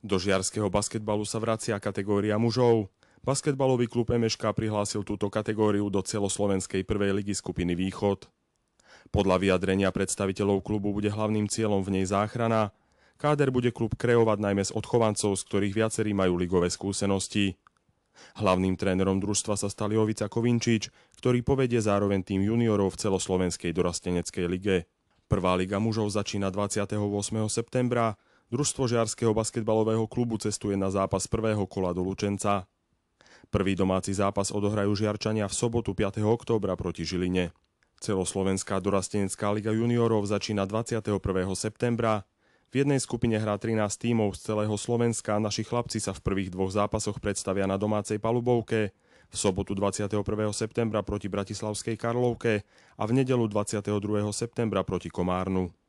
Do žiarského basketbalu sa vracia kategória mužov. Basketbalový klub MŠK prihlásil túto kategóriu do celoslovenskej prvej ligy skupiny Východ. Podľa vyjadrenia predstaviteľov klubu bude hlavným cieľom v nej záchrana. Káder bude klub kreovať najmä z odchovancov, z ktorých viacerí majú ligové skúsenosti. Hlavným trénerom družstva sa stal Jovica Kovinčič, ktorý povedie zároveň tým juniorov v celoslovenskej dorasteneckej lige. Prvá liga mužov začína 28. septembra Družstvo Žiarského basketbalového klubu cestuje na zápas prvého kola do Lučenca. Prvý domáci zápas odohrajú Žiarčania v sobotu 5. októbra proti Žiline. Celoslovenská dorastenecká liga juniorov začína 21. septembra. V jednej skupine hrá 13 tímov z celého Slovenska a naši chlapci sa v prvých dvoch zápasoch predstavia na domácej palubovke. V sobotu 21. septembra proti Bratislavskej Karlovke a v nedelu 22. septembra proti Komárnu.